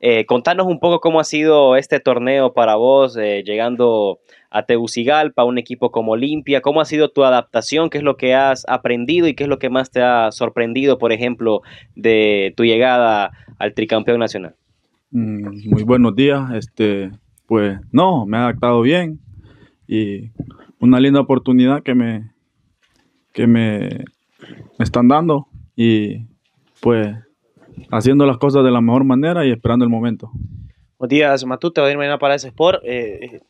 Eh, contanos un poco cómo ha sido este torneo para vos, eh, llegando a Tegucigalpa, un equipo como Olimpia, cómo ha sido tu adaptación, qué es lo que has aprendido y qué es lo que más te ha sorprendido, por ejemplo, de tu llegada al tricampeón nacional. Mm, muy buenos días, este, pues no, me he adaptado bien y una linda oportunidad que me, que me están dando y pues haciendo las cosas de la mejor manera y esperando el momento. días Matute, voy a ir mañana para ese Sport. Eh, eh,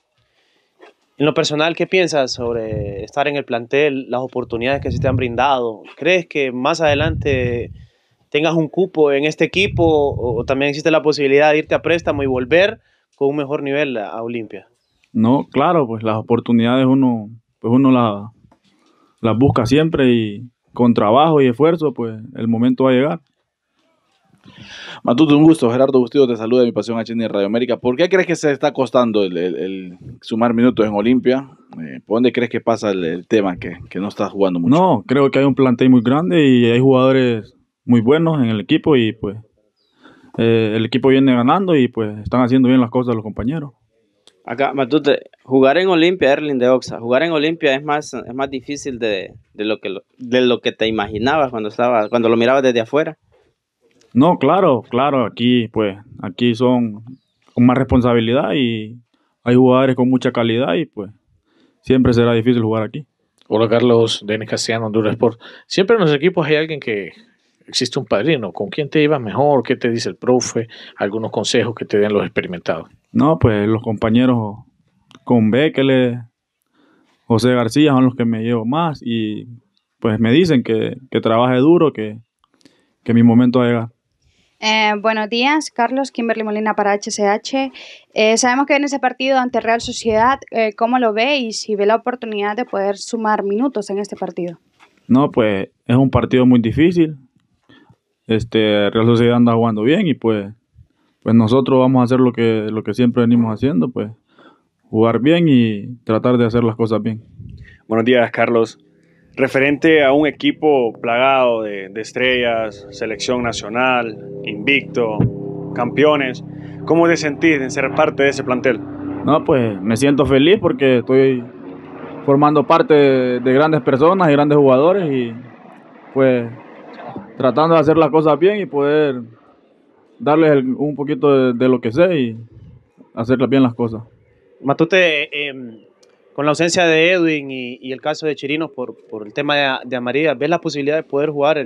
en lo personal, ¿qué piensas sobre estar en el plantel, las oportunidades que se te han brindado? ¿Crees que más adelante tengas un cupo en este equipo o, también existe la posibilidad de irte a préstamo y volver con un mejor nivel a, Olimpia? No, claro, pues las oportunidades uno, pues uno las busca siempre y con trabajo y esfuerzo, pues el momento va a llegar. Matute, un gusto. Gerardo Bustillo te saluda de mi pasión HN y Radio América. ¿Por qué crees que se está costando el, sumar minutos en Olimpia? Eh, ¿Por dónde crees que pasa el, tema que, no estás jugando mucho? No, creo que hay un plantel muy grande y hay jugadores muy buenos en el equipo y pues eh, el equipo viene ganando y pues están haciendo bien las cosas los compañeros. Acá, Matute, jugar en Olimpia, Erling de Oxa, jugar en Olimpia es más, es más difícil de, lo que, de lo que te imaginabas cuando, estaba, cuando lo mirabas desde afuera. No, claro, claro, aquí pues, aquí son con más responsabilidad y hay jugadores con mucha calidad y pues siempre será difícil jugar aquí. Hola Carlos, Denis Castellano, Honduras Sport. Siempre en los equipos hay alguien que existe un padrino. ¿Con quién te ibas mejor? ¿Qué te dice el profe? ¿Algunos consejos que te den los experimentados? No, pues los compañeros con Bekele, José García son los que me llevo más y pues me dicen que, que trabaje duro, que, mi momento llega. Eh, buenos días, Carlos, Kimberly Molina para HSH. Eh, sabemos que en ese partido ante Real Sociedad, eh, ¿cómo lo ve y si ve la oportunidad de poder sumar minutos en este partido? No, pues es un partido muy difícil. Este Real Sociedad anda jugando bien y pues, pues nosotros vamos a hacer lo que, lo que siempre venimos haciendo, pues jugar bien y tratar de hacer las cosas bien. Buenos días, Carlos referente a un equipo plagado de, estrellas, selección nacional, invicto, campeones. ¿Cómo te sentís en ser parte de ese plantel? No, pues me siento feliz porque estoy formando parte de, grandes personas y grandes jugadores y pues tratando de hacer las cosas bien y poder darles un poquito de, lo que sé y hacer bien las cosas. Matute, em, con la ausencia de Edwin y, el caso de Chirinos por, el tema de, de, Amarilla, ¿ves la posibilidad de poder jugar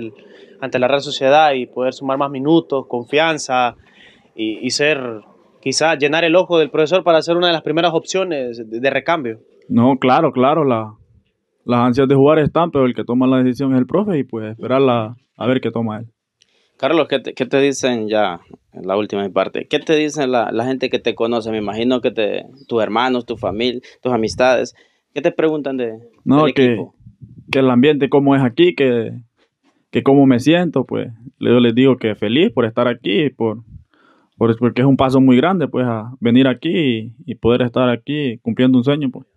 ante la Real Sociedad y poder sumar más minutos, confianza y, ser quizás llenar el ojo del profesor para ser una de las primeras opciones de, recambio? No, claro, claro, las ansias de jugar están, pero el que toma la decisión es el profe y pues esperarla a ver qué toma él. Carlos, ¿qué te, dicen ya en la última parte? ¿Qué te dicen la, gente que te conoce? Me imagino que te, tus hermanos, tu familia, tus amistades, ¿qué te preguntan de no, que, que el ambiente cómo es aquí, que, que cómo me siento, pues yo les digo que feliz por estar aquí, por, por porque es un paso muy grande, pues a venir aquí y, y poder estar aquí cumpliendo un sueño, pues.